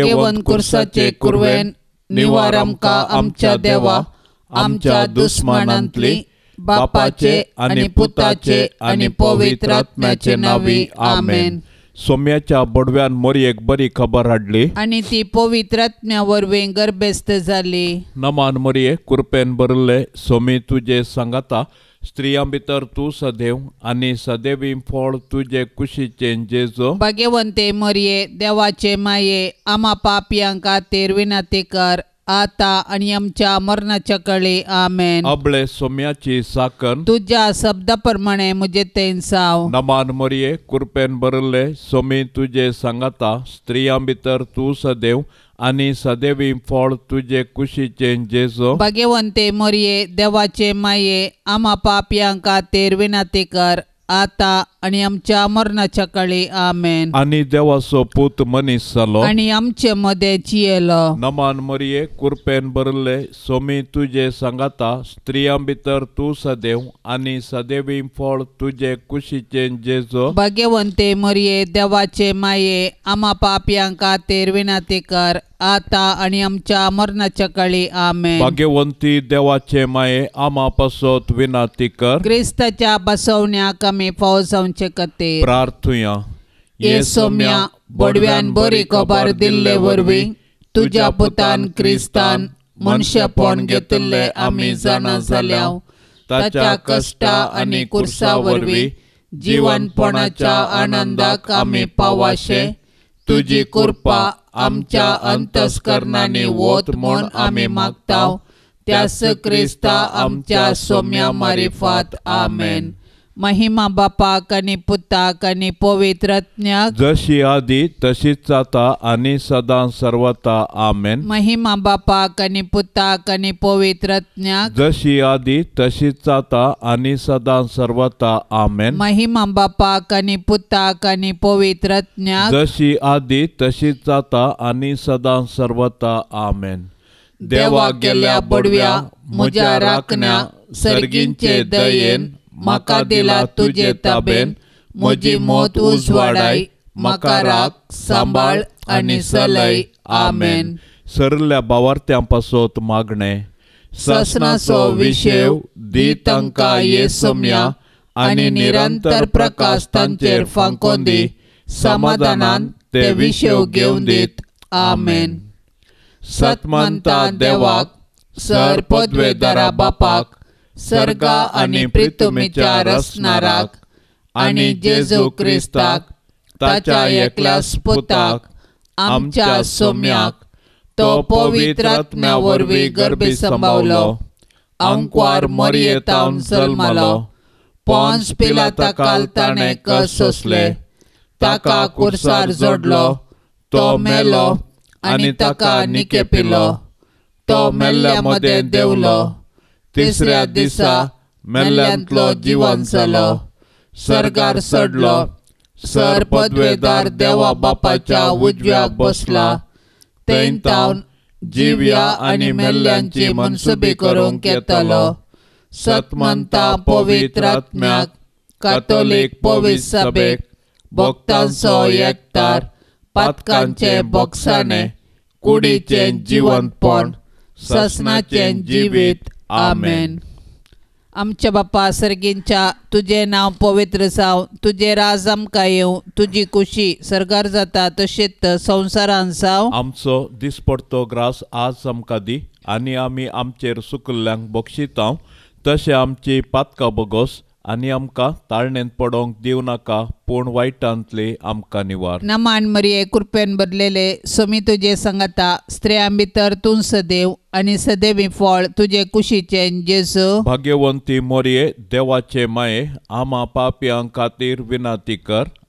भगवन कुर्साचे कुर्वेन निवार आमका आमच्या देवा आमच्या दुश्मनांतली बापाचे आणि पुताचे आणि पवित्र आत्म्याचे नावी आमेन सोम्याच्या बडव्यान मोरी एक बरी खबर हाडली आणि ती पवित्र आत्म्यावर वेंगर बेस्त झाली नमान मोरये कृपेन बरले सोमी तुझे सांगता भितर तू सदैव आणि सदैव फळ तुझे कुशीचे जेजो भगवंते मरिये देवाचे माये आमा पापियांका तेरविना ते कर आता आणि आमच्या मरणाच्या कळी आमेन अबळे सोम्याची साकण तुझ्या शब्दाप्रमाणे मुझे तेन साव नमान मरिये कृपेन भरले सोमी तुझे सांगता स्त्रियां भितर तू सदैव आणि सदैवी फळ तुझे कुशीचे जेजो भगवंते मोरये देवाचे माये आमा पापयांका तेरविना ते कर आता आणि आमच्या अमरनाच्या काळी आमेन आनी देवाचो पूत मनीस झालो आणि आमचे मध्ये येलो नमान मरिये कुरपेन भरले सोमी तुजे सांगाता स्त्रियां भितर तू सदैव आणि सदैवी फळ तुजे कुशीचे जेजो भाग्यवंते मरिये देवाचे माये आमा पापयांक खातीर विनाती कर आता आणि आमच्या अमरनाच्या काळी आमे भाग्यवंती देवाचे माये आमा पासोत विनाती कर बसवण्या फाव कते प्रार्थुया ये सोम्या बडव्यान बरी खबर दिल्ले वरवीं तुज्या पुतान क्रिस्तान मनशेपण घेतिल्ले आमी जाणा जाल्या ताच्या कष्टा आनी कुर्सा वरवीं जीवनपणाच्या आनंदाक आमी पावाशे तुजी कृपा आमच्या अंतस्करणांनी वत म्हूण आमी मागताव त्यास क्रिस्ता आमच्या सोम्या मारिफात आमेन महिमा बापा कनी पुता कनी पवित्रज्ञ जशी आधी तशीच आता आणि सदा सर्वता आमेन महिमा बापा कनी पुता कनी पवित्रज्ञ जशी आधी तशीच आता आणि सदा सर्वता आमेन महिमा बापा कनी पुता कनी पवित्रज्ञ जशी आधी तशीच आता आणि सदा सर्वता आमेन देवा गेल्या बडव्या मुजा राखण्या सर्गींचे दयेन मका दिला तुझे ताबेन म्हजी मोत उजवाडाय म्हाका राग सांबाळ आनी सलय आमेन सरल्या बावार्थ्यां पासोत मागणें सो विशेव दी तांकां सम्या, आनी निरंतर प्रकाश तांचेर फांकोन दी समाधानान ते विशेव घेवन दीत आमेन सतमंता देवाक सर पदवेदारा बापाक सर्गा आणि प्रितुमीच्या रसणाराक आणि जेजू क्रिस्ताक ताच्या एकल्या स्पुताक आमच्या सोम्याक तो पवित्र वरवी गर्भी संभावलो अंकवार मरियेतावन सलमालो पोन्स पिला ताकाल ताणे कस सोसले ताका कुर्सार जोडलो तो मेलो आणि ताका निके पिलो तो मेल्ल्या मध्ये देवलो तिसऱ्या दिसा मेल्ल्यांतलो जिवन जालो सरकार सडलो सर पदवेदार देवा बापाच्या उजव्या बसला तावन जिव्या आनी मेल्ल्यांची मनसुबी करूंक येतलो सतमंता पवित्र आत्म्याक कातोलीक पविस सभेक भक्तांचो एकठार पातकांचे बक्षाने कुडीचे जिवंतपण ससनाचे जिवीत आमेन आमच्या बाप्पा सर्गींच्या तुझे नाव पवित्र जाव तुझे राज आमकां येवं तुजी खुशी सरकार जाता तशेंच संवसारान साव आमचो दिसपडतो ग्रास आज आमकां दी आनी आमी आमचेर सुकल्ल्यांक बक्षितांव तशें आमची पातका बगोस आणि आमका ताळणेन पडोंक देऊ नाका पूण वाईटांतले आमका निवार नमान मरिये कृपेन बदलेले समी तुझे सांगाता स्त्रियां भितर तूं सदेव आणि सदेवी फळ तुजे कुशीचे जेजू भाग्यवंती मोरये देवाचे माये आमा पापियां खातीर विनाती कर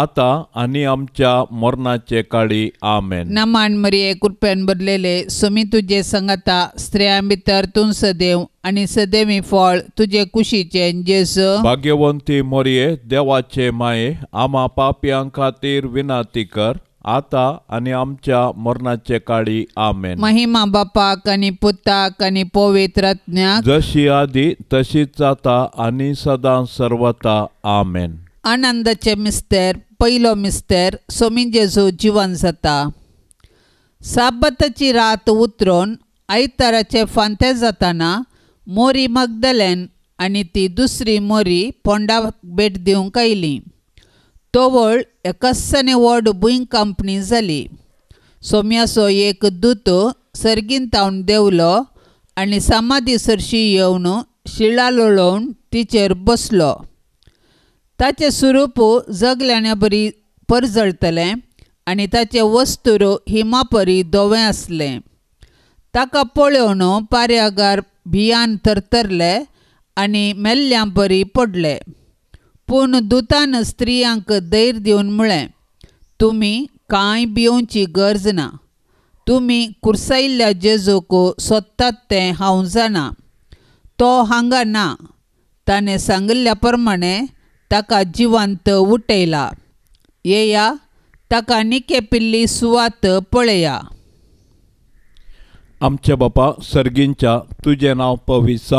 आता आणि आमच्या मरणाचे काळी आमेन नमान मरिये कृपेन भरलेले सुमी तुझे संगता स्त्रियां भितर तू सदैव आणि सदैवी फळ तुझे कुशीचे जेस भाग्यवंती मरिये देवाचे माये आमा पापयां खातीर विनाती कर आता आणि आमच्या मरणाचे काळी आमेन महिमा बापाक आणि पुताक आणि पवित्रज्ञा जशी आधी तशीच आता आणि सदा सर्वता आमेन आनंदाचे मिस्तेर पयलो मिस्तेर सोमी जेजू जिवन जाता साबताची रात उतरून आयताराचे फांतें जाताना मोरी मगदलेन आणि ती दुसरी मोरी पोंडाक भेट दिवंक आयली तोवळ एकसने व्हड बुईंग कंपनी जाली सोम्याचो एक दूत सर्गीन तावन देवलो आणि समाधी सरशी येवन शिळा लोळोवन तिचेर बसलो ताचे स्वरूप जगल्याण्या बरी परजळतले आणि ताचे वस्तूर हिमापरी दोवे असले ताका पळोवन पार्यागार भियान थरथरले आणि मेल्ल्या बरी पडले पूण दुतान स्त्रियांक धैर्य दिवन म्हळें तुम्ही कांय भियोवची गरज ना तुम्ही कुर्सायिल्ल्या जेजूक सोदतात ते हांव जाणा तो हांगा ना ताणें सांगिल्ल्या प्रमाणें ताका जिवंत उटयला येया ताका निके पिल्ली सुवात पळया आमच्या बापा सर्गींच्या तुझे नाव पवीस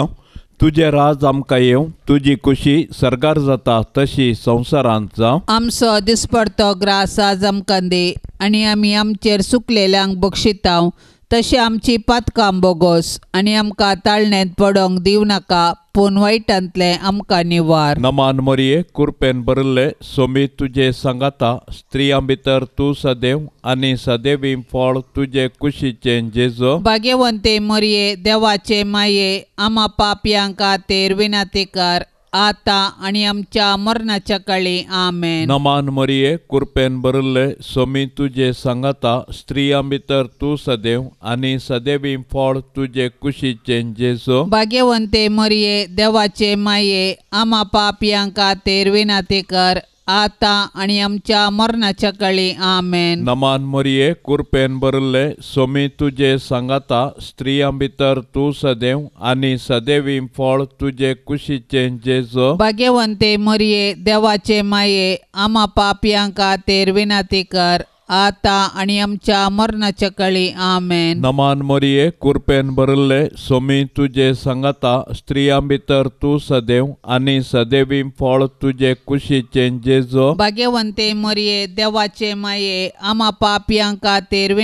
तुझे राज आमकां येवं तुजी खुशी सरकार जाता तशी संवसारांत जावं आमचो दिसपडतो ग्रास आज आमकां दे आनी आमी आमचेर सुकलेल्यांक बक्षितांव तशी आमची पातकां बोगोस आनी आमकां ताळणेंत पडोंक दिव नाका पूण वायटांतले आमकां निवार नमान मोरये कुरपेन बरल्ले सोमी तुजे सांगाता स्त्रियां भितर तूं सदैव आनी सदैवी फळ तुजे कुशीचे जेजो भाग्यवंते मोरये देवाचे माये आमा पापियांका खातीर आता आणि आमच्या मरणाच्या काळी आमेन नमान मरिये कृपेन भरले सोमी तुझे सांगता स्त्रिया भितर तू सदैव आणि सदैवी फळ तुझे कुशीचे सो भाग्यवंते मरिये देवाचे माये आमा पापियांका तेरविना ते कर आता आणि आमच्या मरणाच्या काळी आमेन नमान मरिये कुरपेन बरले सोमी तुझे सांगाता स्त्रियां भितर तू सदैव आणि सदैवी फळ तुझे कुशीचे जो भाग्यवंते मरिये देवाचे माये आमा पापियांका तेरविनाती कर आता आणि आमच्या मरणाच्या काळी आमेन नमान मरिये कुर्पेन बरिल्ले सोमी तुझे सांगता स्त्रियां भितर तू सदैव आणि सदैवी फळ तुझे कुशीचे जेजो भाग्यवंते मरिये देवाचे माये आमा पापियां खातीर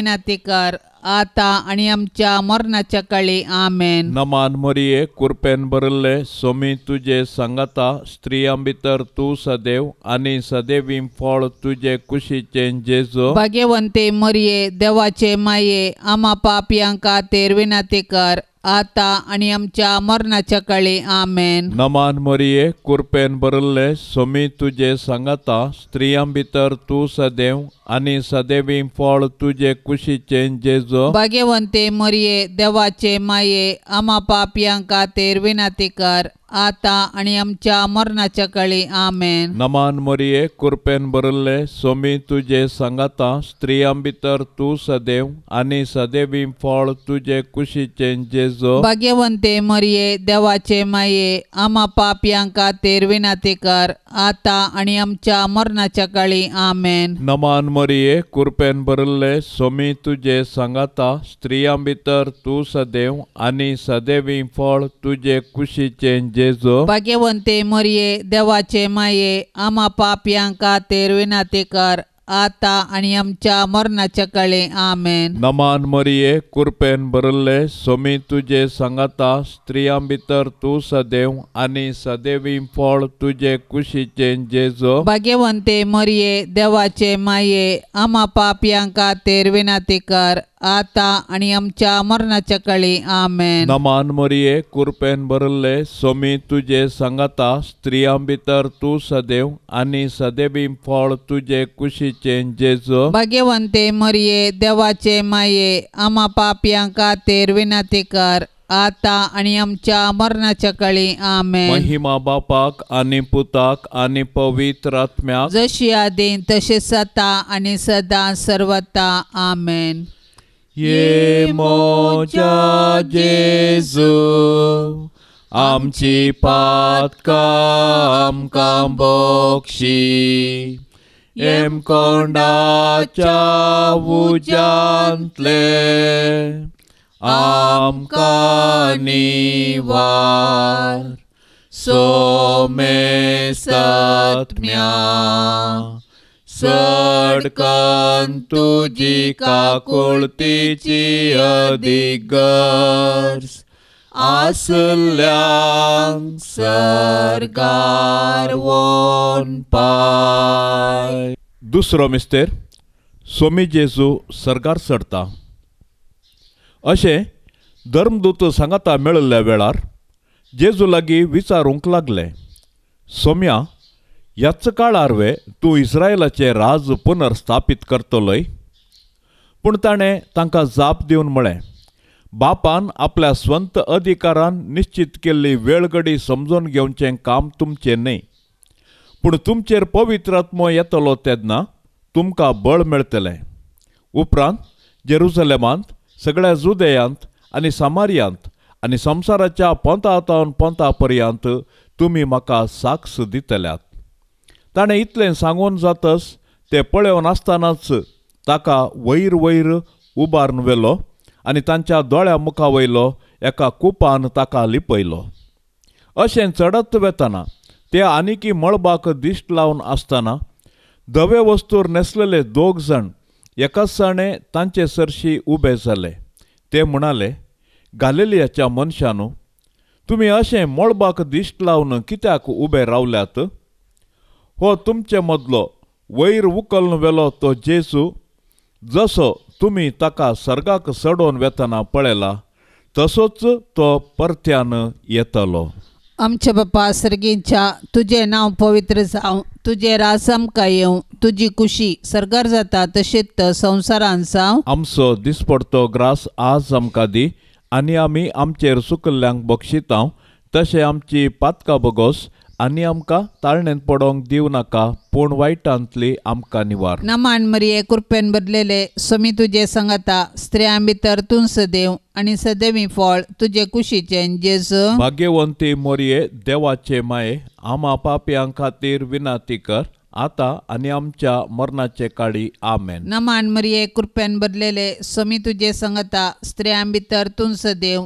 कर आता आणि आमच्या मरणाच्या काळी आमेन नमान मरिये कुरपेन बरले सोमी तुझे सांगता स्त्रियां भितर तू सदैव आणि सदैवी फळ तुझे कुशीचे जेजो भाग्यवंते मरिये देवाचे माये आमा पापयांका तेरविनाते कर आता आणि आमच्या मरणाच्या काळी आमेन नमान मरिये कुर्पेन बरल्ले सोमी तुझे सांगता स्त्रियां भितर तू सदैव आणि सदैवी फळ तुझे कुशीचे जेजो भाग्यवंते मरिये देवाचे माये आमा पापियांका तेर विनाती कर आता आणि आमच्या अमरनाच्या काळी आमेन नमान मोरये कुरपेन बरले सोमी तुझे सांगाता स्त्रियां भितर तू सदैव आणि सदैवी फळ तुझे कुशीचे जेजो भाग्यवंते मरिये देवाचे माये आमा पापयांका तेरविना आता आणि आमच्या अमरनाच्या काळी आमेन नमान मोरये कुरपेन बरले सोमी तुझे सांगाता स्त्रियां भितर तू सदैव आणि सदैवी फळ तुझे कुशीचे जेजो भाग्यवंते मरिये देवाचे माये आमा पापयांका तेरविना ते कर आता आणि आमच्या मरणाच्या कळे आमेन नमान मरिये कुरपेन भरले सोमी तुझे सांगता स्त्रियां भितर तू सदैव आणि सदैवी फळ तुझे कुशीचे जेजो भाग्यवंते मरिये देवाचे माये आमा पापयांका तेरविना ते कर आता आणि आमच्या मरणाच्या काळी आमेन नमान मोरये कुरपेन भरले सोमी तुझे संगता स्त्रियां भितर तू सदैव आणि सदैवी फळ तुझे कुशीचे जेजो भाग्यवंते मरिये देवाचे माये आमा पापियां खातीर विनंती कर आता आणि आमच्या मरणाच्या काळी आमेन महिमा बापाक आणि पुताक आणि पवित्र आत्म्या जशी आदी तशे सता आणि सदा सर्वता आमेन ye mo cha Jesu am chi pat cam cam bok si em con đã cha vu chan tle am ca ni var so me sat mia सडकन तुझी काकुळतीची अधिगर्स आसल्यां सरकार पाय दुसरो मिस्तेर स्वामी जेजू सरकार सरता अशें धर्मदूत सांगाता मेळिल्ल्या वेळार जेजू लागीं विचारूंक लागले सोम्या याच काळारवे तूं इस्रायलाचे राज पुनर्स्थापीत करतलोय पूण ताणें तांकां जाप दिवन म्हळें बापान आपल्या स्वंत अधिकारान निश्चित केल्ली वेळगडी समजून घेवचें काम तुमचें न्हय पूण तुमचेर पवित्रात्मो येतलो तेन्ना तुमकां बळ मेळटलें उपरांत जेरुसलेमांत सगळ्या जुदेयांत आनी सामारियांत आनी संवसाराच्या पोंतातावन पोंता पर्यंत तुमी म्हाका साक्ष दितल्यात ताणें इतलें सांगून ते तें आसतनाच ताका वयर वयर उबारून व्हेलो आनी तांच्या दोळ्या मुखा वयलो एका कुपान ताका लिपयलो अशें चडत वेतना ते आनीकी मळबाक दिश्ट लावन आसतना धवे वस्तूर नेसलेले दोग जाण एकासणे तांचे सरशी उबे जाले ते म्हणाले गालेलियाच्या मनशानू तुमी अशें मळबाक दिश्ट लावन कित्याक उबे रावल्यात हो तुमचे मदलो वयर उकलन वेलो तो जेसू जसो तुम्ही ताका सर्गाक सडोवन वेतना पळयला तसोच तो परत्यान येतलो आमच्या बापा सर्गीच्या तुझे नाव पवित्र जावं तुझे आमकां येवं तुझी खुशी सरकार जाता तशेंच संवसारान जावं आमचो दिसपडतो ग्रास आज आमकां दी आनी आमी आमचेर सुकल्ल्यांक बक्षितांव तशें आमची पातका बगोस आणि आमकां ताळणेन पडोंक दिव नाका पूण वायटांतली आमकां निवार नमान मरिये कृपेन बदलेले समी तुजे संगता स्त्रियां भितर तूं सदेव आनी सदेवी फळ तुजे कुशीचे जेस भाग्यवंती मोरये देवाचे माये आमा पापयां खातीर विनाती कर आता आणि आमच्या मरणाचे काळी आमेन नमान मरिये कृपेन बदलेले समी तुजे संगता स्त्रियां भितर तूं सदेव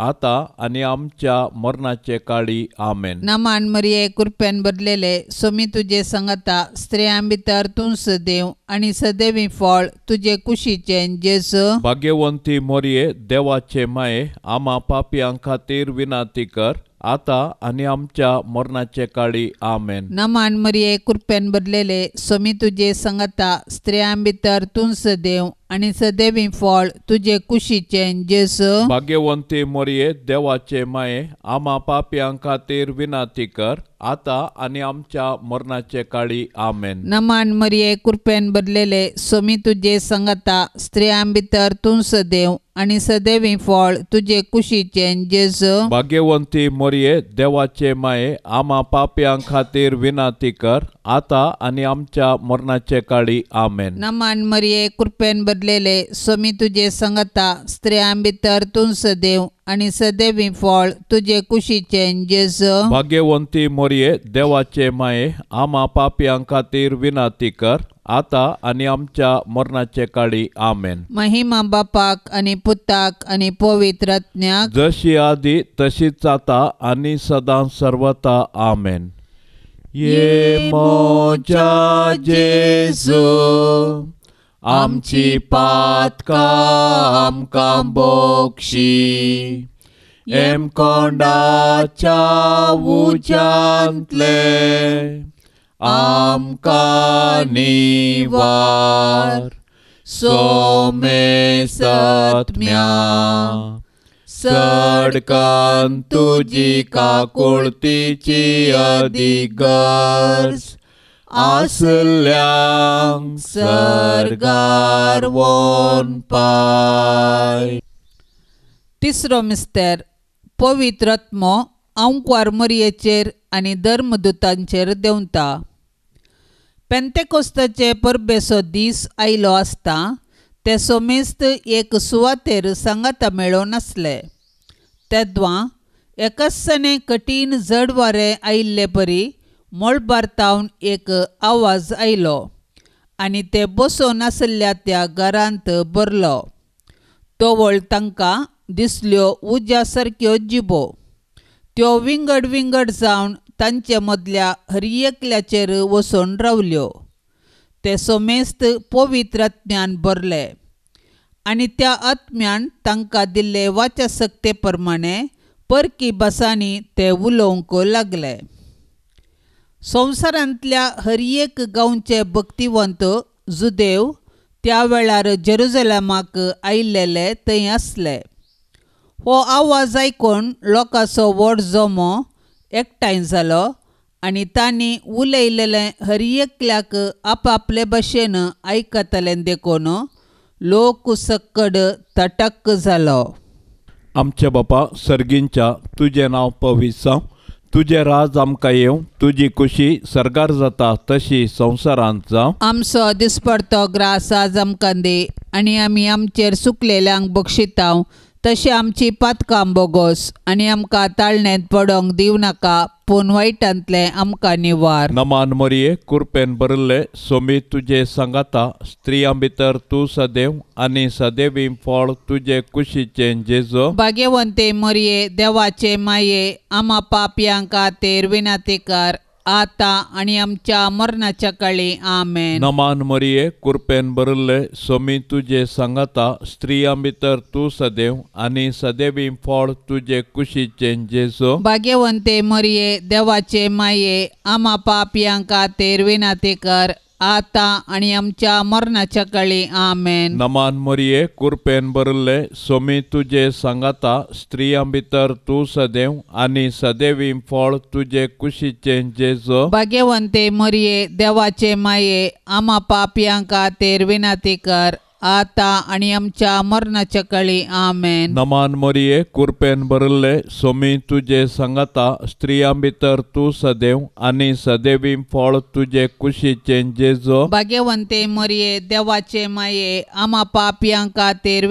आता आणि आमच्या मरणाचे काळी आमेन नमान मरिये कृपेन बदलेले सोमी तुझे संगता स्त्रिया भितर तू सदेव आणि सदैवी फळ तुझे कुशीचे जेस भाग्यवंती मोरये देवाचे माये आमा पापयां खातीर विनाती कर आता आणि आमच्या मरणाचे काळी आमेन नमान मरिये कृप्यान बदलेले सोमी तुझे संगता स्त्रिया भितर तू सदेव आणि सदैवी फळ तुझे कुशीचे जेस भाग्यवंती मोरये देवाचे माये आमा पापयां खातीर विनाती कर आता आणि आमच्या मरणाचे काळी आमेन नमान मरिये कृपेन बदलेले सोमी तुझे संगता स्त्रियां भितर तू सदैव आणि सदैवी फळ तुझे कुशीचे जेस भाग्यवंती मोरये देवाचे माये आमा पापयां खातीर विनाती कर आता आणि आमच्या मरणाचे काळी आमेन नमान मरिये कृपेन लेले स्वामी तुझे संगता स्त्रियां भीतर तू सदैव आणि सदैवी फळ तुझे कुशीचे जेस भाग्यवंती मोरये देवाचे माये आमा पापियां खातीर विनाती कर आता आणि आमच्या मरणाचे काळी आमेन महिमा बापाक आणि पुताक आणि पवित्रज्ञाक जशी आधी तशीच आता आणि सदा सर्वता आमेन ये मोचा जेसू आमची पातका आमकां बोक्षी एमकोंडाच्या उज्यांतले आमकां निवार सोमे सत्म्या सडकान तुझी काकुळतीची अधिगर्स आसल्यां सर्गारवोन पाय तिसरो मिस्तेर पवित्रत्म आंकवार मरयेचेर आनी धर्मदुतांचेर देंवता पेंतेकोस्ताचे परबेसो दीस आयलो आसता ते सोमेस्त एक सुवातेर सांगाता मेळो नसले तेद्वा एकाच कठीण कठीण जडवारे आयिल्ले परी मळबारतावन एक आवाज आयलो आणि ते बसून आसल्या त्या घरांत तो तोवळ तांकां दिसल्यो उज्या सारक्यो जिबो त्यो विंगड विंगड जावन तांचे मदल्या हरियेकल्याचेर वसून रावल्यो ते सोमेस्त पवित्र आत्म्यान भरले आनी त्या आत्म्यान तांकां दिल्ले सक्ते प्रमाणे परकी बसांनी ते उलोवंक लागले संवसारांतल्या हर एक गांवचे भक्तिवंत जुदेव त्या वेळार जेरुजलेमाक आयिल्ले थंय आसले हो आवाज आयकून लोकांचो व्हड जोमो एकठांय जालो आनी तांणी उलयलेले हर एकल्याक बशेन भशेन आयकतले देखून लोक सक्कड तटक्क जालो आमच्या बापा सर्गींच्या तुजें नांव जावं तुझे राज आमका येऊ तुजी खुशी सरगार जाता तशी संसारांत जावं आमचो दिसपडतो ग्रास आज आमकां दे आणि आमी आमचेर सुकलेल्यांक बक्षिताव तशी आमची पातकां बोगोस आणि आमकां ताळणेंत पडोंक दिवं नाका आपूण वाईटांतले आमकां निवार नमान मोरये कुरपेन बरल्ले सोमी तुजे सांगाता स्त्रियां भितर तूं सदैव आनी सदैवी फळ तुजे कुशीचे जेजो भाग्यवंते मोरये देवाचे माये आमा पाप्यां खातीर विनातीकार आता आणि आमच्या मरणाच्या काळी आमेन नमान मरिये कुरपेन भरले सोमी तुझे सांगता स्त्रिया भितर तू सदैव आणि सदैवी फळ तुझे कुशीचे जेजो भाग्यवंते मरिये देवाचे माये आमा पापियांका तेरविना ते कर आता आणि आमच्या मरणाच्या काळी आमेन नमान मरिये कुरपेन बरले सोमी तुझे सांगाता स्त्रियां भितर तू सदैव आणि सदैवी फळ तुझे कुशीचे जेजो भाग्यवंते मरिये देवाचे माये आमा पापियांका तेर विनाती कर आता आणि आमच्या मरणाच्या काळी आमेन नमान मरिये कुर्पेन भरले सोमी तुझे सांगता स्त्रियां भितर तू सदैव आणि सदैवी फळ तुझे कुशीचे जेजो भाग्यवंते मरिये देवाचे माये आमा पापियांका तेर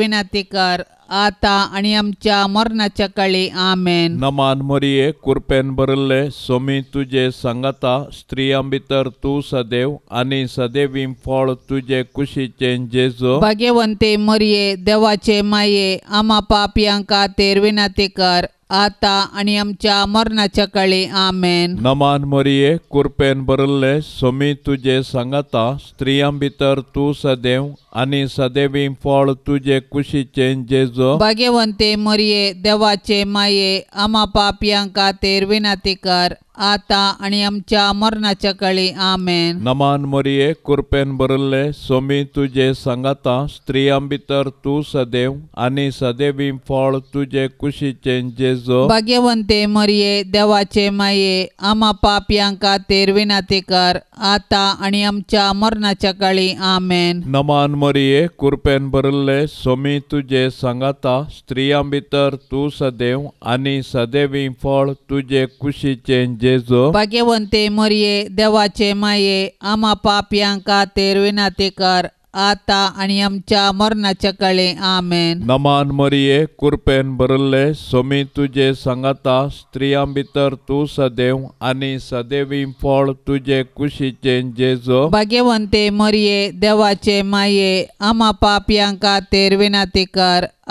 आता आणि आमच्या मरणाच्या काळी आमेन नमान मोरये कुर्पेन बरले सोमी तुझे सांगता स्त्रियां भितर तू सदैव आणि सदैवी फळ तुझे कुशीचे जेजो भाग्यवंते मरिये देवाचे माये आमा पापियां तेरविना ते कर आता आणि आमच्या मरणाच्या काळी आमेन नमान मरिये कुर्पेन बरल्ले सोमी तुझे सांगता स्त्रियां भितर तू सदैव आणि सदैवी फळ तुझे कुशीचे जेजो भाग्यवंते मरिये देवाचे माये आमा पापियांका तेर विनाती कर आता आणि आमच्या अमरनाच्या काळी आमेन नमान मरिये कुरपेन बरले सोमी तुझे सांगाता स्त्रियां भितर तू सदैव आणि सदैवी फळ तुझे कुशीचे जेजो भाग्यवंते मरिये देवाचे माये आमा पापयांका तेरविना ते कर आता आणि आमच्या अमरनाच्या काळी आमेन नमान मरिये कुरपेन बरले सोमी तुझे सांगाता स्त्रियां भितर तू सदैव आणि सदैवी फळ तुझे कुशीचे जेजो भाग्यवंते मरिये देवाचे माये आमा पापयांका तेरविना ते कर आता आणि आमच्या मरणाच्या कळे आमेन नमान मरिये कुरपेन भरले सोमी तुझे सांगता स्त्रियां भितर तू सदैव आणि सदैवी फळ तुझे कुशीचे जेजो भाग्यवंते मरिये देवाचे माये आमा पापयांका तेरविना ते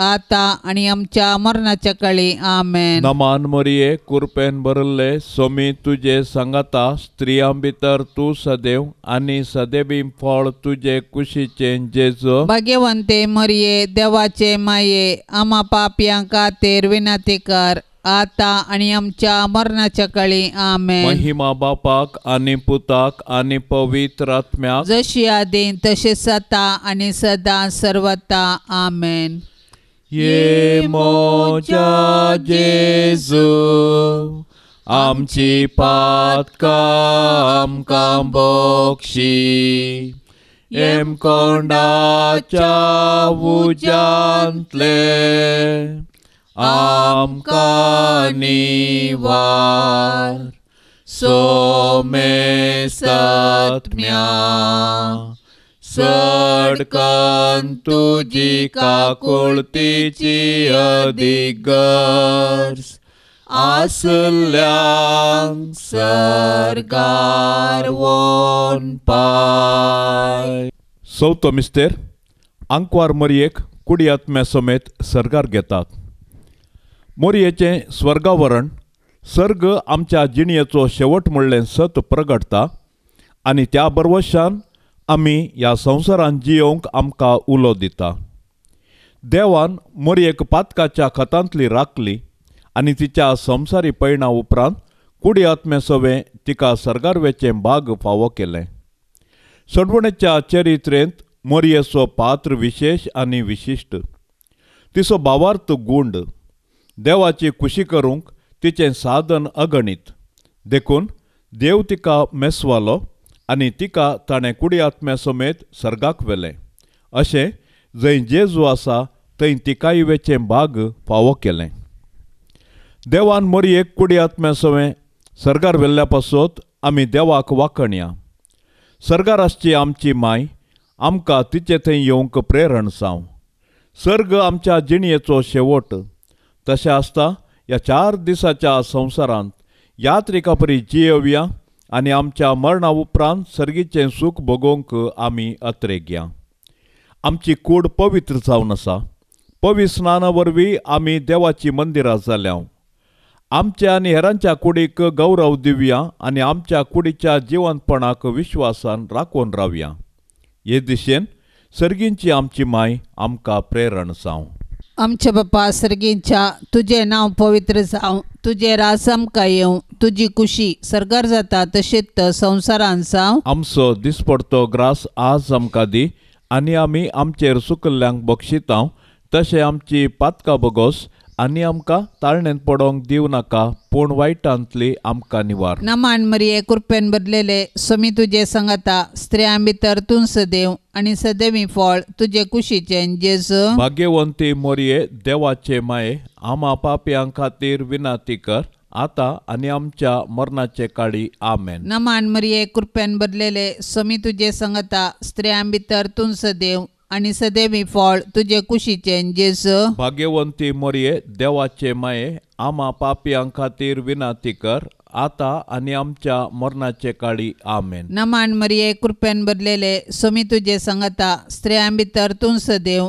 आता आणि आमच्या मरणाच्या काळी आमेन नमान मोरये कुरपेन बरले सोमी तुझे सांगता स्त्रियां भितर तू सदैव आणि सदैवी फळ तुझे कुशीचे जेजो भाग्यवंते मरिये देवाचे माये आमा पापयांक कातेर विनंती कर आता आणि आमच्या मरणाच्या काळी आमेन महिमा बापाक आणि पुताक आणि पवित्र आत्म्या जशी आदीन तसे सता आणि सदा सर्वता आमेन ye mo cha Jesu am chi pat cam cam bok si em con đã cha vu chan tle am ca ni so me sat mia सडकन तुझी काकुळतीची अधिगर्स आसल्यां सरगार वोन पाय चौथो मिस्तेर आंकवार मरयेक कुडी आत्म्या समेत सरगार घेतात मोरयेचें स्वर्गावरण सर्ग आमच्या जिणयेचो शेवट म्हणले सत प्रगटता आणि त्या बरवशान आमी ह्या संवसारान जियोवंक आमकां उलो दिता देवान एक पातकाच्या खतांतली राखली आनी तिच्या संवसारी पयणा उपरांत कुडी आत्मे सवें तिका सरगारवेचें भाग फावो केलें सणवणेच्या चरित्रेंत मरयेचो पात्र विशेष आनी विशिश्ट तिचो भावार्थ गूंड देवाची खुशी करूंक तिचें साधन अगणित देखून देव तिका मेसवालो आणि तिका ताणें कुडी समेत सर्गाक व्हेलें अशें जंय जेजू आसा थंय तिकाय वेचें भाग फावो केलें देवान एक कुडी सवें सर्गार व्हेल्ल्या पासत आमी देवाक वाकणया सर्गार आसची आमची माय आमकां तिचे थंय येवंक प्रेरण सांव सर्ग आमच्या जिणयेचो शेवट तशें आसता ह्या चार दिसाच्या संवसारांत यात्रिका परी जियेवया आणि आमच्या मरणा उपरांत सर्गीचें सुख भोगोवंक आमी अत्रेक आमची कूड पवित्र जावन आसा पवित्र स्नाना वरवीं आमी देवाचीं मंदिरां जाल्यां आमच्या आनी हेरांच्या कुडीक गौरव दिवया आनी आमच्या कुडीच्या जिवंतपणाक विश्वासान राखून रावया हे दिशेन सर्गींची आमची माय आमकां प्रेरण जावं आमचे बाप्पा सर्गींच्या तुझे नाव पवित्र जावं तुझे रासम येऊ तुझी खुशी सरगर जाता तशेत संवसारान साव आमचो पडतो ग्रास आज आमकां दी आनी आमी आमचेर सुकल्ल्यांक बक्षितांव तशें आमची पातका बगोस आनी आमकां ताळणेन पडोंक दिव नाका पूण वायटांतली आमकां निवार नमान मरिये कृपेन बदलेले समी तुजे संगता स्त्रियां भितर तूं सदेव आनी सदेवी फळ तुजे कुशीचे जेस भाग्यवंती मोरये देवाचे माये आमा पाप्यां खातीर विनाती कर आता आणि आमच्या मरणाचे काळी आमेन नमान मरिये कृपेन बदलेले समी तुजे संगता स्त्रियां भितर तूं सदेव आणि सदैवी फळ तुझे कुशीचे जेस भाग्यवंती मोरये देवाचे माये आमा पापियां खातीर विनाती कर आता आणि आमच्या मरणाचे काळी आमेन नमान मरिये कृपेन बदलेले सोमी तुझे सांगता स्त्रियां भितर तूं सदैव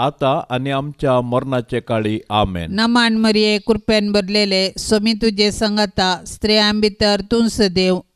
आता आणि आमच्या मरणाचे काळी आमेन नमान मरिये कृपेन बदलेले स्वामी तुझे संगता स्त्रियां भितर तुंस देव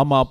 आमा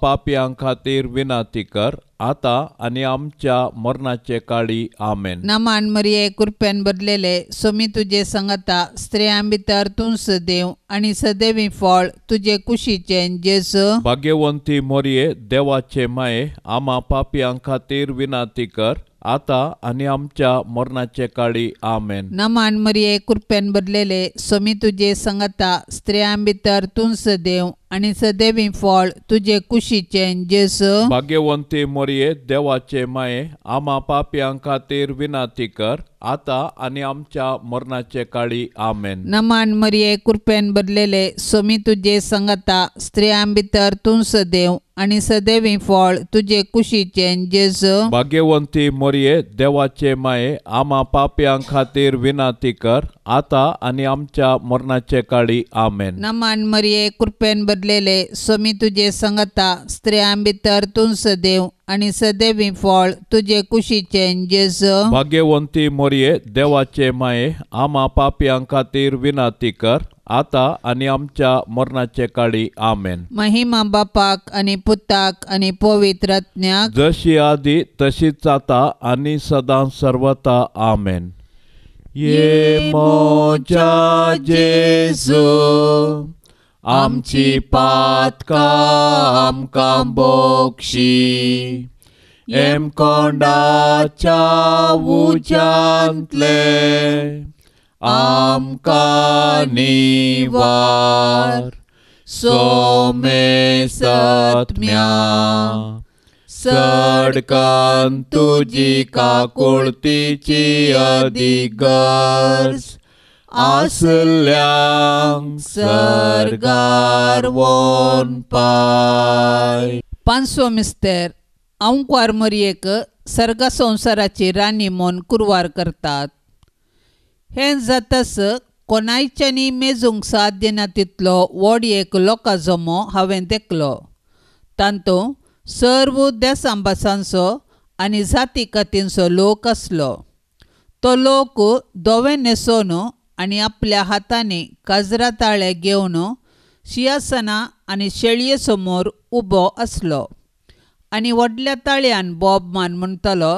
खातीर विनाती कर आता आणि आमच्या मरणाचे काळी आमेन नमान मरिये कृपेन भरलेले सोमी तुझे संगता स्त्रियां भितर तू देव आणि सदैवी फळ तुझे कुशीचे जेस भाग्यवंती मोरये देवाचे माये आमा पापयां खातीर विनाती कर आता आणि आमच्या मरणाचे काळी आमेन नमान मरिये कुरप्यान भरलेले सोमी तुझे संगता स्त्रियां भितर तू देव आणि सदैव फळ तुझे कुशीचे जेस भाग्यवंती मोरये देवाचे माये आमा पाप्यां खातीर विनाती कर आता आणि आमच्या मरणाचे काळी आमेन नमान मरिये कृपेन बदलेले सोमी तुझे संगता स्त्रियां भितर तू सदैव आणि सदैव फळ तुझे कुशीचे जेस भाग्यवंती मोरये देवाचे माये आमा पाप्यां खातीर विनाती कर आता आणि आमच्या मरणाचे काळी आमेन नमान मरिये कृपेन बदले पडलेले स्वामी तुझे संगता स्त्रिया भितर तू सदैव आणि सदैवी फळ तुझे कुशीचे जेस भाग्यवंती मोरये देवाचे माये आमा पापयां खातीर विनाती कर आता आणि आमच्या मरणाचे काळी आमेन महिमा बापाक आणि पुताक आणि पवित्रज्ञाक जशी आधी तशी चाता आणि सदा सर्वता आमेन ये मोचा जेसू आमची पातकां काम बोक्षी एमकोंडाच्या उज्यांतले आमकां निवार सोमे सत्म्या सडकान तुजी काकुळतीची अधिगर्स आसल्यां sergar wonpai. पाय મિસ્તેર मिस्तेर अंकवार मरयेक सर्ग संसाराची राणी म्हण कुरवार करतात हे जातस कोणायच्यानी मेजूंक साथ दिना तितलो व्हड एक लोका जमो हांवें देखलो तातूंत सर्व देसांबासांचो आनी जाती कातींचो लोक आसलो तो लोक दोवे न्हेसोन आणि आपल्या हाताने काजरा ताळे घेऊन सिंहासना आणि शेळये समोर उबो आसलो आनी व्हडल्या ताळयान बॉब मान म्हणटलो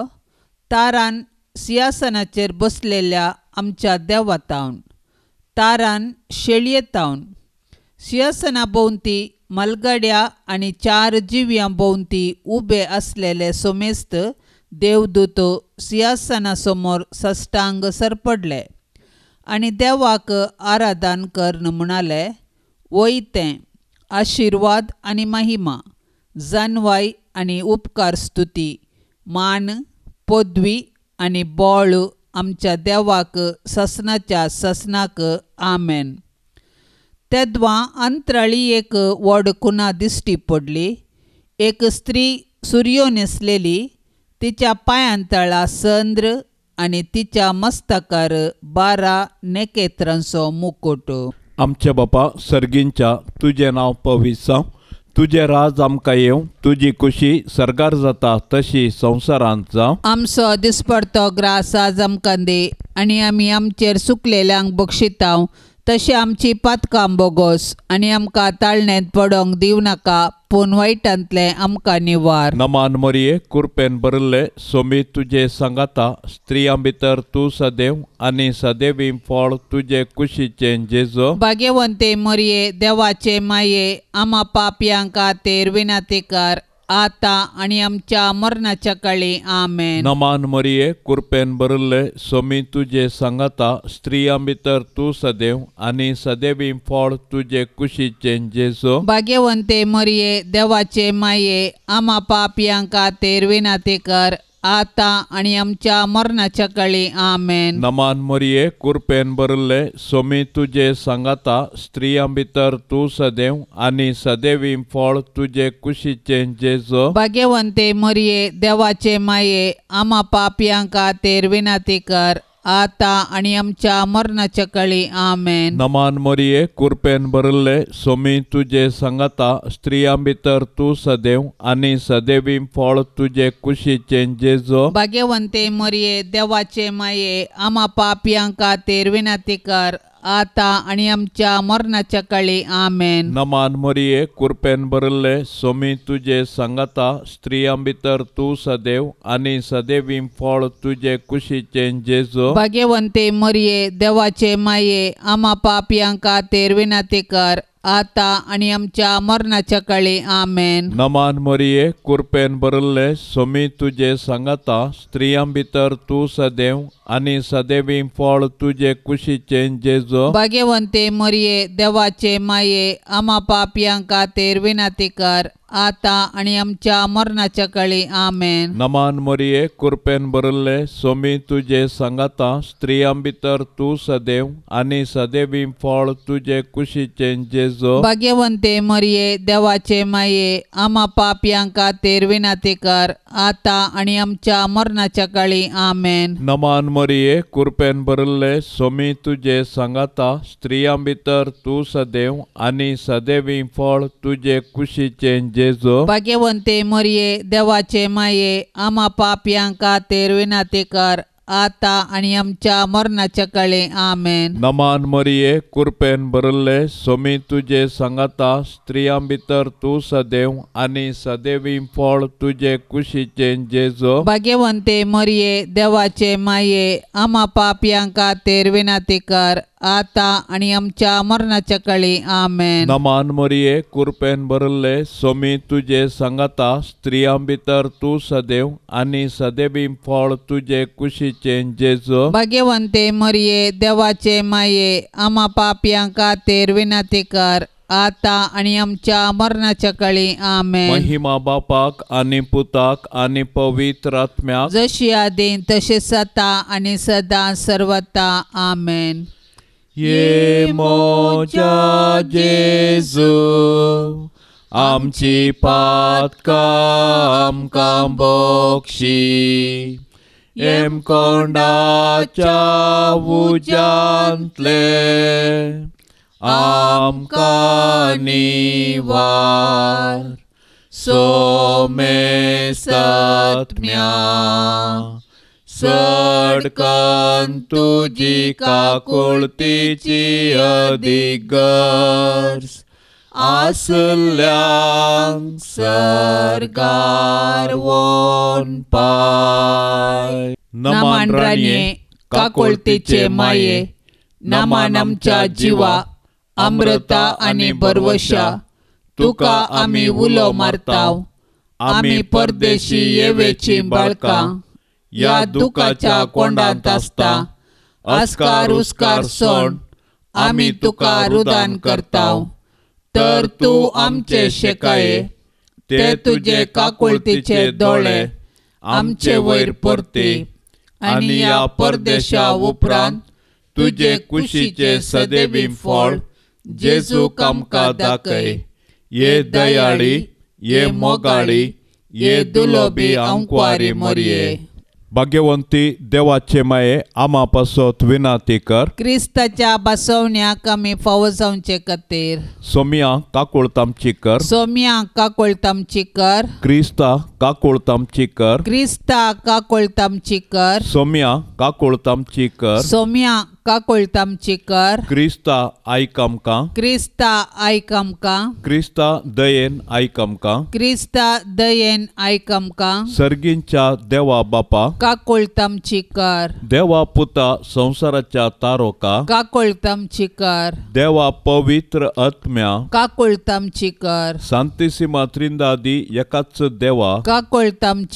तारान सिंहासनाचेर बसलेल्या आमच्या देवा तारान शेळये तावन सिंहासना भोंवती मलगड्या आणि चार जिव्या भोंवती उबे असलेले सोमेस्त देवदूत सिंहासनासमोर समोर सश्टांग सरपडले आणि देवाक आराधन कर्ण म्हणाले वयते आशिर्वाद आणि महिमा जानवाय आणि उपकार स्तुती मान पदवी आणि बोळ आमच्या देवाक ससनाच्या ससनाक आमेन तेद्वा अंतराळी एक व्हड कुना दिश्टी पडली एक स्त्री सूर्यो नेसलेली तिच्या पायांतळा संद्र आणि तिच्या मस्तकार बारा नेकेत्रांचो मुकुट आमच्या बापा सर्गींच्या तुझे नाव पविसा तुझे राज आमकां येवं तुजी खुशी सरगार जाता तशी संवसारांत जावं आमचो दिसपडतो ग्रास आज आमकां दे आणि आमी आमचेर सुकलेल्यांक बक्षितांव तशी आमची पातकां बोगोस आनी आमकां ताळणेंत पडोंक दिव नाका पूण वायटांतले आमकां निवार नमान मोरये कुरपेन बरले सोमी तुजे सांगाता स्त्रियां भितर तूं सदैव आनी सदैवी फळ तुजे कुशीचे जेजो भाग्यवंते मोरये देवाचे माये आमा पापयांक तेर विनातीकार आता आणि आमच्या मरणाच्या काळी आमेन नमान मरिये कृपेन भरले सोमी तुझे सांगता स्त्रिया भितर तू सदैव आणि सदैवी फळ तुझे कुशीचे जेजो भाग्यवंते मरिये देवाचे माये आमा पापियांका तेरविना ते कर आता आणि आमच्या मरणाच्या काळी आमेन नमान मरिये कुरपेन बरले सोमी तुझे सांगाता स्त्री भितर तू सदैव आणि सदैवी फळ तुझे कुशीचे जो भाग्यवंते मरिये देवाचे माये आमा पापियांका तेर विनाती कर आता आणि आमच्या मरणाच्या काळी आमेन नमान मरिये कुरपेन बरले सोमी तुझे सांगता स्त्रियां भितर तू सदैव आणि सदैवी फळ तुझे कुशीचे जेजो भाग्यवंते मरिये देवाचे माये आमा पापियांका तेरविना कर आता आणि आमच्या मरणाच्या काळी आमेन नमान मरिये कुरपेन बरल्ले सोमी तुझे सांगता स्त्रियां भितर तू सदैव आणि सदैवीं फळ तुझे कुशीचे जेजो भाग्यवंते मरिये देवाचे माये आमा पापियांका तेरविनाते कर आता आणि आमच्या मरणाच्या काळी आमेन नमान मरिये कुरपेन बरल्ले सोमी तुझे सांगता स्त्रियां भितर तू सदैव आणि सदैवी फळ तुझे कुशीचे जेजो भाग्यवंते मरिये देवाचे माये आमा पापियांका तेर कर आता आणि आमच्या मरणाच्या काळी आमेन नमान मोरये कुरपेन बरले सोमी तुझे सांगाता स्त्रियां भितर तू सदैव आणि सदैवी फळ तुझे कुशीचे जेजो भाग्यवंते मरिये देवाचे माये आमा पापयांका तेर विनाती आता आणि आमच्या मरणाच्या काळी आमेन नमान मोरये कुरपेन बरले सोमी तुझे सांगाता स्त्रियां भितर तू सदैव आणि सदैवी फळ तुझे कुशीचे जे जेजो भाग्यवंते मरिये देवाचे माये आमा पापयांका तेरविना ते कर आता आणि आमच्या मरणाच्या कळे आमेन नमान मरिये कुरपेन भरले सोमी तुझे सांगता स्त्रियां भितर तू सदैव आणि सदैवी फळ तुझे कुशीचे जेजो भाग्यवंते मरिये देवाचे माये आमा पापयांका तेरविना ते कर आता आणि आमच्या मरणाच्या काळी आमेन नमान मोरिये कुरपेन भरले सोमी तुझे सांगता स्त्रियां भितर तू सदैव आणि सदैवी फळ तुझे कुशीचे जेजो भाग्यवंते मरिये देवाचे माये आमा पापयां का विनंती कर आता आणि आमच्या मरणाच्या काळी आमेन महिमा बापाक आणि पुताक आणि पवित्र जशी आदीन तसे सता आणि सदा सर्वता आमेन ये मोजा जेजू आमची पात्कामका बक्षी एमकॉनच्या उज्यांतले आमका नी वार सो मे सात्या सडकन तुझी काकुळतीची अधिगर्स आसल्यांक सरगार वोन पाय नमान माये नमान आमच्या जिवा अमृता आणि बर्वशा तुका आम्ही उलो मारताव आम्ही परदेशी येवेची बाळकां या दुकाच्या कोंडांत असता आस्कार उस्कार सोड आम्ही तुका रुदान करताव तर तू आमचे शेकाये ते तुझे काकुळतीचे दोळे आमचे वयर परते आणि या परदेशा उपरांत तुझे कुशीचे सदैवी फळ जेजू कामका दाखय ये दयाळी ये मोगाळी ये दुलोबी अंकवारी मरिये भाग्यवंती देवाचे माये आमा पासत विनाती कर क्रिस्ताच्या बसवण्या आमी फावो जावचे खातीर सोम्या काकोळ कर सोमिया काकोळ तामची कर क्रिस्ता काकोळ तामची कर क्रिस्ता काकोळ कर सोमिया काकोळ कर सोमिया అక్క కొల్తాంచేకర్ क्रिस्ता ఐకమ్కా क्रिस्ता ఐకమ్కా क्रिस्ता दयेन ఐకమ్కా क्रिस्ता दयेन ఐకమ్కా सर्गींच्या देवा बापा का चिकर देवा पुता संसाराच्या तारोका का चिकर देवा पवित्र आत्म्या का कोलतांचीकर शांतिसीमा त्रिंदादी एकाच देवा का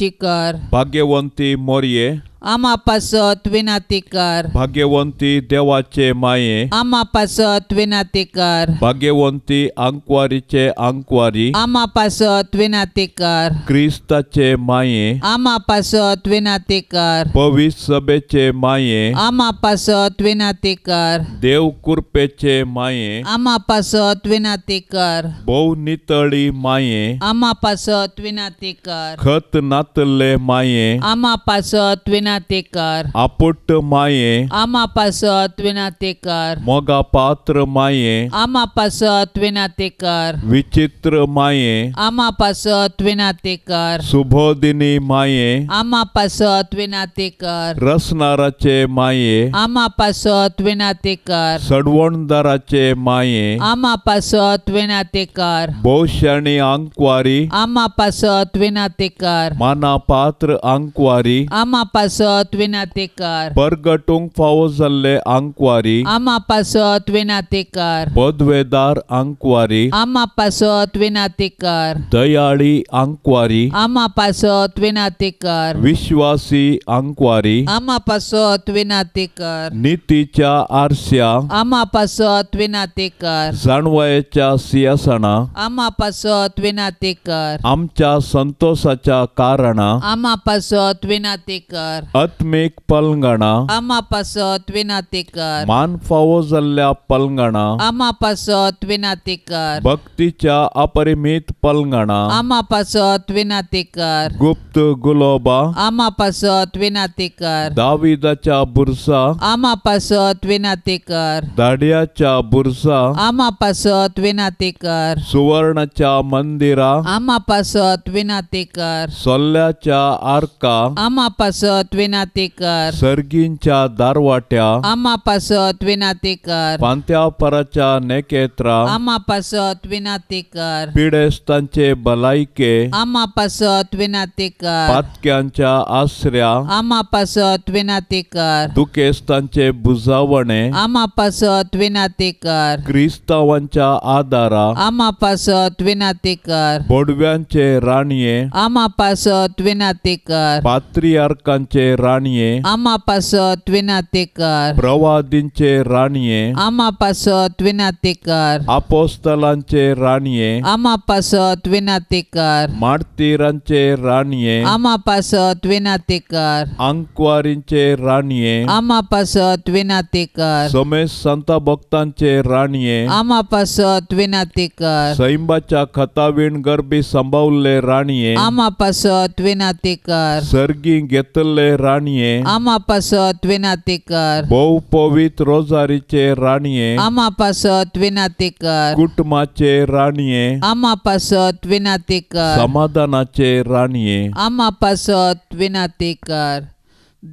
चिकर भाग्यवंती मोरये आमापासत विनातीकार भाग्यवंती देवाचे माये आमापासत विनातीकार भाग्यवंती अंकवारीचे अंकवारी आमापासत विनातीकार क्रिस्ताचे माये आमापासत विनातीकार भविष्य सभेचे माये आमापासत विनातीकार देव कृपेचे माये आमापासत बहु नितळी माये आमापासत विनातीकार खत नातले माये आमापासत विना विना कर आपट माये आमा पासत विना कर मोगा पात्र माये आमा पासत विना कर विचित्र माये आमा पासत विना कर सुभोदिनी माये आमा पासत विना कर रसनाराचे माये आमा पासत विना कर सडवणदाराचे माये आमा पासत विना कर अंकवारी आमा पासत विना कर माना पात्र अंकवारी आमा पास विनातेकर परगटोंग फाव झाले अंकवारी आमा पासत विनातेकर पदवेदार अंकवारी आमा पासत विनातेकर दयाळी अंकवारी पासत विनातेकर विश्वासी अंकवारी आमा पासत विनातेकर नीतीच्या आरश्या आमा पासत विनातेकर जणवया सियासणा आमा पासत विनातेकर आमच्या संतोषाच्या कारणा आमापास पासत विनातेकर अत्मेक पलंगणा अमापासत विनातेकर मान फावो जाल्ल्या पलंगणा अमापासत विनातेकर भक्तीच्या अपरिमित पलंगणा अमापासत विनातेकर गुप्त गुलोबा अमापासत विनातेकर दाविदाच्या बुरसा अमापासत विनातेकर दाडियाच्या बुरसा अमापासत विनातेकर सुवर्णाच्या मंदिरा अमापासत विनातेकर सोल्याच्या आमा अमापासत विनाती कर सर्गींच्या दारवाट्या आमापासत विनाती कर पांत्यापराच्या नेकेत्रा आमापासत विनाती कर पिडेस्तांचे भलायके आमापासत विनाती कर पातक्यांच्या आसऱ्या आमापासत विनाती कर दुकेस्तांचे बुजावणे आमापासत विनाती कर क्रिस्तावांच्या आधारा आमापासत विनाती कर बोडव्यांचे राणये आमापासत विनाती कर पात्रियार्कांचे राणीये आम्हापासत विनातीकार प्रवादींचे राणीये आम्हापासत विनातीकार आपोस्तलांचे राणीये आमपासत विनातीकार मारतीरांचे आम्हापासत विनातीकार अंकवारींचे राणी आम्हापासत विनातीकार रोमेश संता भक्तांचे राणीये आम्हापासत विनातीकर सैंबाच्या खतावीन गरबी सांभावले राणीये आम्हापासत विनातीकार सर्गी घेतले राणीये आमापासत बहु पवित्र रोजारीचे राणीये आमापासत विनातीकर कुटुंबाचे राणीये आमापासत विनातीकर समाधानाचे राणीये आमापासत विनातीकर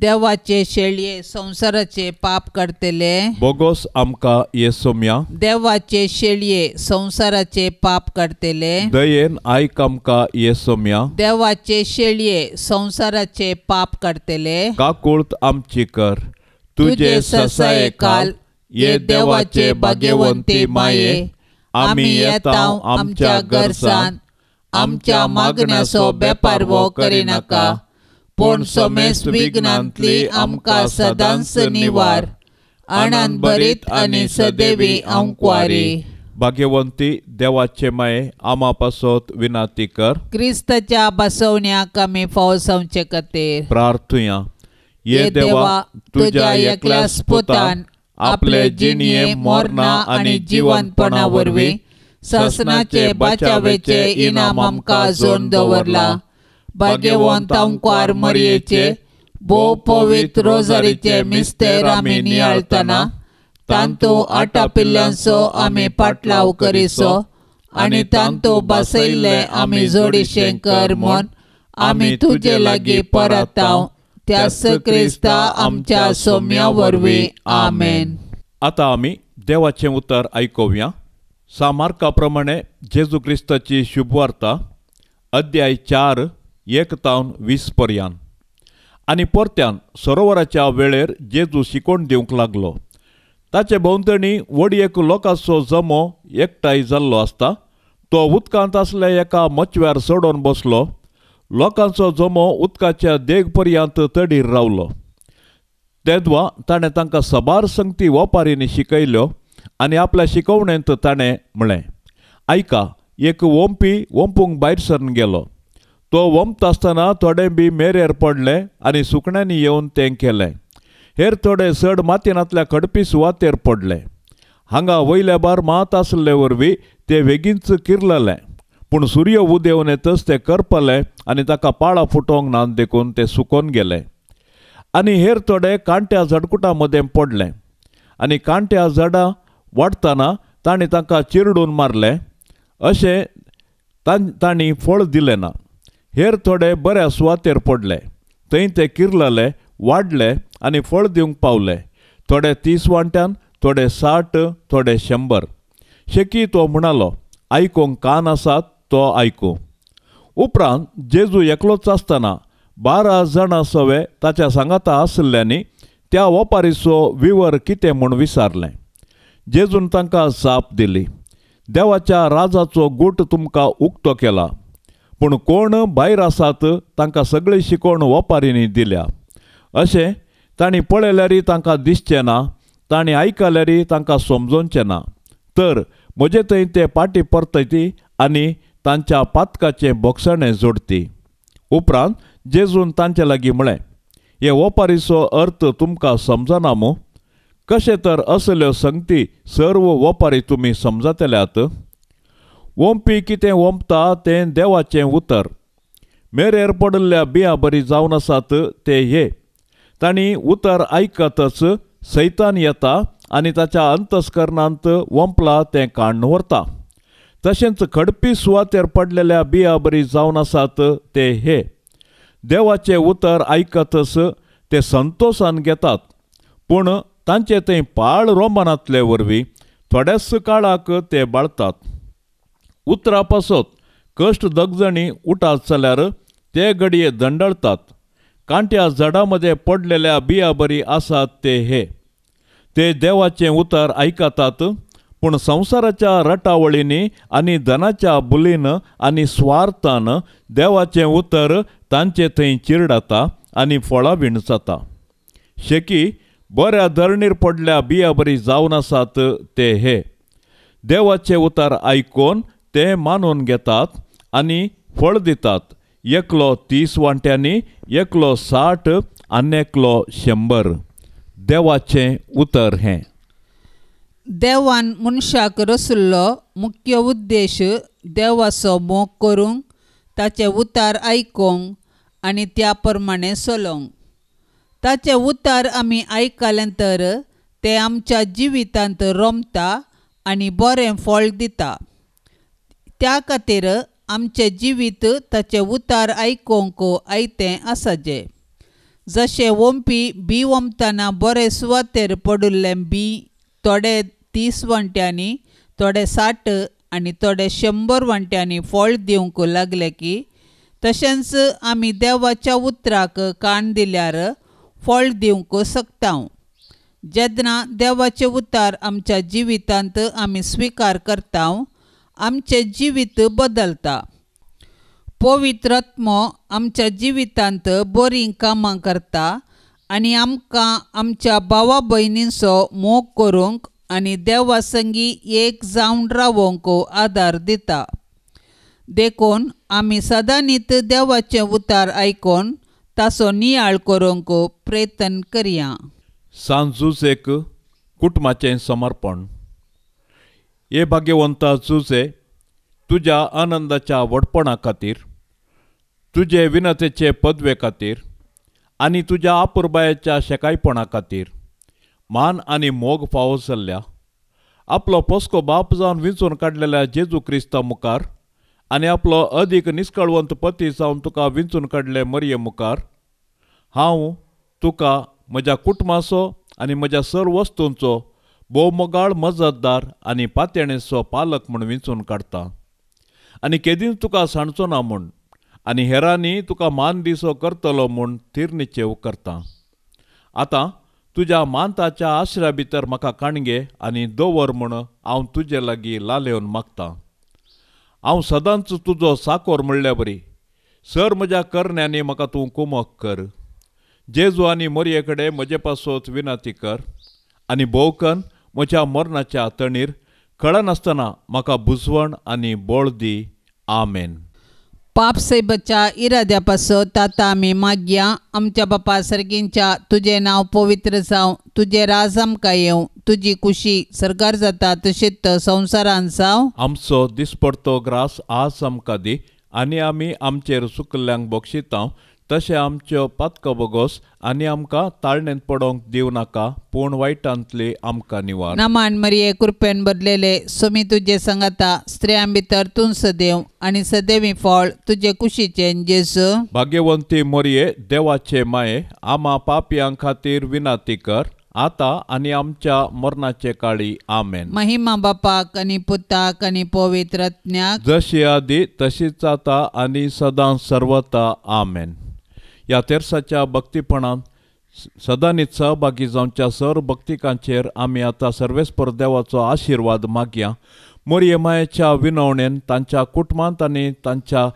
देवाचे शेळये संसाराचे पाप करतले बोगोस ये येसोम्या देवाचे शेळये संसाराचे पाप करतले दयेन आयक आमकां येसोम्या देवाचे शेळये संसाराचे पाप करतले काकुळत आमची कर तुझे ससाय काल ये देवाचे भाग्यवंती माये आम्ही येता आमच्या घरसान आमच्या मागण्या सोबे करी करीनाका पूण समेस विघ्नांतली आमकां सदांस निवार आनंद बरीत आणि सदैवी अंकवारी भाग्यवंती देवाचे माये आमा पासोत विनाती कर क्रिस्तच्या बसवण्या कमी फावसवचे खातीर प्रार्थुया ये देवा तुझ्या एकल्या स्फुतान आपले जिणये मोरणा आणि जीवनपणा वरवी ससनाचे बचावेचे इनाम आमकां जोडून दवरला Bagewantang kuar mariece, bo povitro zarice mister amini altana, tanto atapillanso ami patlav cariso, आणि तांतो बसैले आम्ही जोडीशे कर म्हण आम्ही तुझे लागी परताव त्यास क्रिस्ता आमच्या सोम्या वरवी आमेन आता आम्ही देवाचे उतर ऐकूया सामार्काप्रमाणे जेजू क्रिस्ताची शुभवार्ता अध्याय चार तावन वीस पर्यान आनी परत्यान सरोवराच्या वेळेर जेजू शिकोण दिवंक लागलो ताचे भोंवतणी वडयेक लोकांचो जमो एकठांय जाल्लो आसता तो उदकांत आसल्या एका मचव्यार सोडून बसलो लोकांचो जमो उदकाच्या देग पर्यंत तडीर रावलो तेदवा ताणें तांकां सबार संगती वोपारींनी शिकयल्यो आनी आपल्या शिकवणेंत ताणें म्हळें आयका एक वोंपी ओंपूंक भायर सरन गेलो तो वंपत असताना थोडे बी मेर पडले आणि सुकण्यांनी येऊन तें केले हेर थोडे सड मातीनातल्या खडपी सुवातेर पडले हांगा वयल्या बार मात आसले वरवीं ते बेगीनच किरलले पूण सूर्य उदेवन येतच ते करपले आनी ताका पाळा फुटोंक नान देखून ते सुकोन गेले आनी हेर थोडे कांट्या झडकुटा मदें पडले आनी कांट्या झाडां वाडटना ताणी तांकां चिरडून मारले अशें तांणी फळ दिलें ना हेर थोडे बऱ्या सुवातेर पडले थंय ते किरलले वाडले आनी फळ दिवंक पावले थोडे तीस वांट्यान थोडे साठ थोडे शंबर शेकी तो म्हणालो आयकूंक कान आसात तो आयकूं उपरांत जेजू एकलोच आसतना बारा जाणां सवे ताच्या सांगाता आसल्यांनी त्या ओपारीचो विवर कितें म्हूण विचारलें जेजून तांकां जाप दिली देवाच्या राजाचो गूट तुमकां उक्तो केला पूण कोण भायर आसात तांकां सगळी शिकवण वपारींनी दिल्या अशें तांणी पळयल्यारय तांकां दिसचें ना तांणी आयकल्यारय तांकां समजोवचें ना तर म्हजे थंय ते पाटी परतयती आनी तांच्या पातकाचें बोक्षणें जोडती उपरांत जेजून तांचे लागीं म्हळें हे वपारीचो अर्थ तुमकां समजना मू कशें तर असल्यो संगती सर्व वपारी तुमी समजतल्यात वोमपी कितें वोमता तें देवाचें उतर मेरेर पडल्ल्या बिया बरी जावन आसात ते हे तांणी उतर आयकतच सैतान येता आनी ताच्या अंतस्करणांत वंपला तें काढण व्हरता तशेंच खडपी सुवातेर पडलेल्या बिया बरी जावन आसात ते हे देवाचें उतर आयकतच ते संतोषान घेतात पूण तांचे थंय पाळ रोमानांतले वरवीं थोड्याच काळाक ते बाळतात उतरापासत कष्ट दगजणी उठात जाल्यार ते घडये दंडळतात कांट्या झाडामध्ये पडलेल्या बिया बरी आसात ते हे ते देवाचे उतार ऐकतात पण संसाराच्या रटावळींनी आणि धनाच्या बुलीन आणि स्वार्थान देवाचे उतर तांचे थंय चिरडाता आणि फळां विण जाता शेकी बऱ्या धरणीर पडल्या बिया बरी जावन आसात ते हे देवाचे उतार ऐकून ते मानून घेतात आणि फळ देतात एकलो तीस वांट्यांनी एकलो साठ आणि एकलो शंभर देवाचें उतर हे देवान मनशाक रसुल्लो मुख्य उद्देश देवाचो मोग करूंक ताचे उतार आयकूंक आनी त्या प्रमाणे चलोवंक ताचे उतार आमी आयकलें तर ते आमच्या जिवितांत रोमता आनी बरें फळ दिता त्या खातीर आमचे जिवीत ताचे उतार आयकोंक आयतें आसाचें जशें ओमपी बी वोंपतना बरे सुवातेर पडुल्ले बी थोडे तीस वांट्यांनी थोडे साठ आनी थोडे शंबर वांट्यांनी फळ दिवंक लागले की तशेंच आमी देवाच्या उतराक कान दिल्यार फळ दिवंक शकता जेदना देवाचे उतार आमच्या जिवितांत आमी स्विकार करता आमचे जिवीत बदलता पवित्रत्मो आमच्या जिवितांत बरी कामां करता आनी आमकां आमच्या भावा भयणींचो मोग करूंक आनी देवासंगी एक जावन रावंक आदार दिता देखून आमी सदांनीत देवाचे उतार आयकून ताचो नियाळ करूंक प्रयत्न करया सांजूच एक कुटुंबाचें समर्पण हे भाग्यवंत आसूचे तुज्या आनंदाच्या वडपणा खातीर तुझे विनतेचे पदवे खातीर आणि तुझ्या आपुरबायेच्या शेकायपणा खातीर मान आणि मोग फावो आपलो पोस्को बाप जावन विंचून काढलेल्या जेजू क्रिस्ता मुखार आणि आपलो अधिक निष्कळवंत पती जावन तुका विंचून काढले मरये मुखार हांव तुका म्हज्या कुटुंबाचो आणि म्हज्या सर्व वस्तूंचो बोमगाळ मजतदार आणि पातेणेसो पालक म्हणून विंचून काढता आणि केदीन तुका सांडचो ना म्हूण आनी हेरांनी तुका मान दिसो करतलो म्हूण थीर करता आतां तुज्या मानताच्या आश्रया भितर म्हाका काणगे आनी दोवर म्हूण हांव तुजे लागीं लालेवन मागतां हांव सदांच तुजो साकोर म्हणल्या बरी सर म्हज्या करण्यांनी म्हाका तूं कुमक कर जेजू आनी मोरये कडेन म्हजे पासोत विनाती कर आनी भोवकन म्हज्या मरणाच्या तणीर कळनासतना म्हाका बुजवण आनी बळ दी आमेन पाप सैबच्या इराद्या पासो ताता आमी माग्या आमच्या बापा सर्गींच्या तुजें नांव पवित्र जावं तुजें राज आमकां येवं तुजी खुशी सरकार जाता तशीत संवसारान जावं आमचो दिसपडतो ग्रास आज आमकां दी आनी आमी आमचेर सुकल्ल्यांक बक्षितांव तशें आमच्यो बोगोस आनी आमकां ताळणेन पडोंक दिव नाका पूण वायटांतली आमकां निवार नामान मरिये कृपेन बदलेले सोमी तुजे सांगाता स्त्रियां भितर तूं सदैव आनी सदैवी फळ तुजे कुशीचें जेसू भाग्यवंती मरिये देवाचे माये आमा पापयां खातीर विनाती कर आता आणि आमच्या मरणाचे काळी आमेन महिमा बापाक आनी पुताक आणि पवित्रज्ञाक जशी आदी तशीच आता आणि सदां सर्वता आमेन या तेर्साच्या भक्तीपणान सदानीत सहभागी जावच्या सर भक्तिकांचेर आम्ही आता सर्वेस्पर देवाचो आशीर्वाद मागया मोरये विनवणेन तांच्या कुटुंबांत आनी तांच्या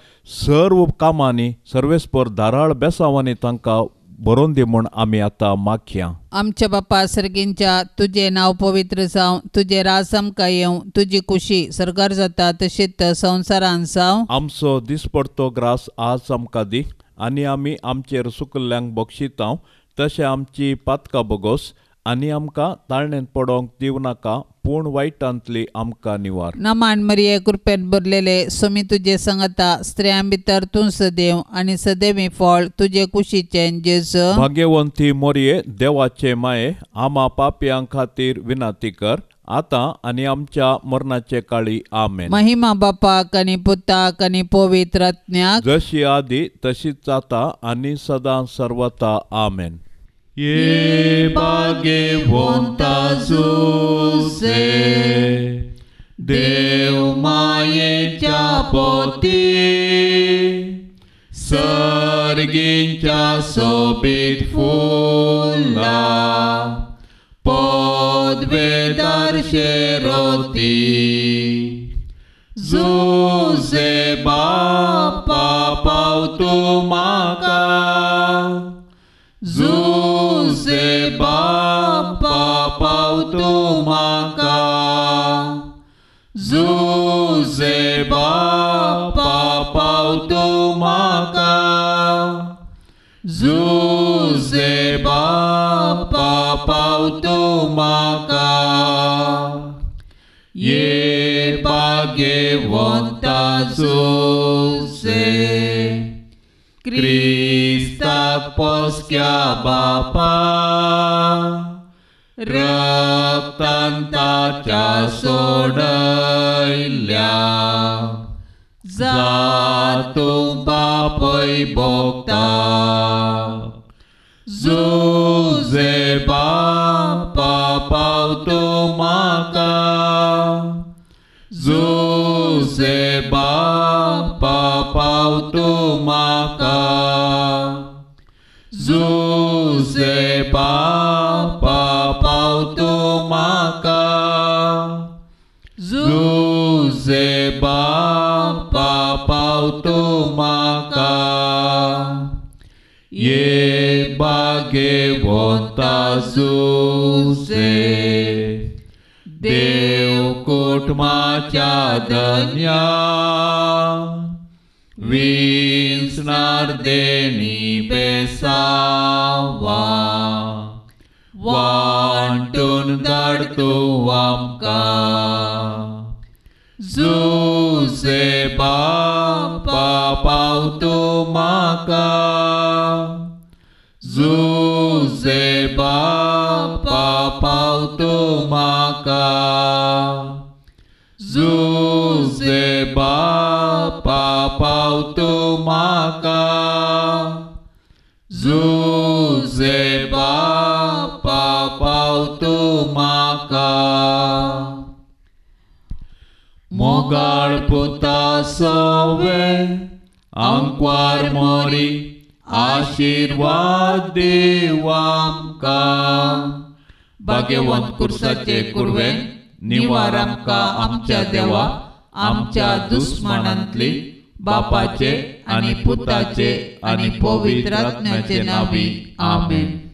सर्व कामांनी सर्वेस्पर धाराळ बेसावांनी तांकां बरोवन दी म्हूण आमी आतां मागया आमच्या बापा सर्गींच्या तुजें नाव पवित्र जावं तुजें राज आमकां येवं तुजी खुशी सरकार जाता तशीच संवसारान जावं आमचो दिसपडतो ग्रास आज आमकां दी आनी आमी आमचेर सुकल्ल्यांक बक्षितांव तशें आमची पातका बगोस आनी आमकां ताळणेन पडोंक नाका पूण वायटांतली आमकां निवार नमान मरिये कृपेन भरलेले सोमी तुजे संगता स्त्रियां भितर तूं सदैव आनी सदैवी फळ तुजे कुशीचे जेस भाग्यवंती मोरये देवाचे माये आमा पापयां खातीर विनाती कर आता आणि आमच्या मरणाचे काळी आमेन महिमा बापा आणि पुता कनी पवित्र रत्न्याक जशी आधी तशीच आता आणि सदा सर्वता आमेन ये येबागे वोंताजूसे देव मायेच्या पोती सर्गींच्या सोबीत फुला się roti. Zuze bapa pautumaka. Zuze bapa pautumaka. Zuze bapa pautumaka. Zuze bapa pautumaka. Ιησούσι, Κρίστα πως κι αμπαπά, ρόπταν τα κι ασόνα ηλιά, ζά του μπαπώ υποκτά, ζούζε μακά, पापा पावतो माका जुझे पापा पावतो माका ये बागे भोंता जुझे देव मा धन्या वी नारदेनी पेसावा वोंटून गाडतो वां का जुसे बापा पाऊतो माका जुसे बापा पाऊतो माका जुसे बापा पाऊतो maka Zuzeba papau tu maka Mogar puta sove Angkwar mori Ashirwad devamka कुर्साचे Kurve निवार आमच्या देवा आमच्या दुस्मणांतली बापाचे आणि पुताचे आणि पवित्रात्म्याचे नावी आमेन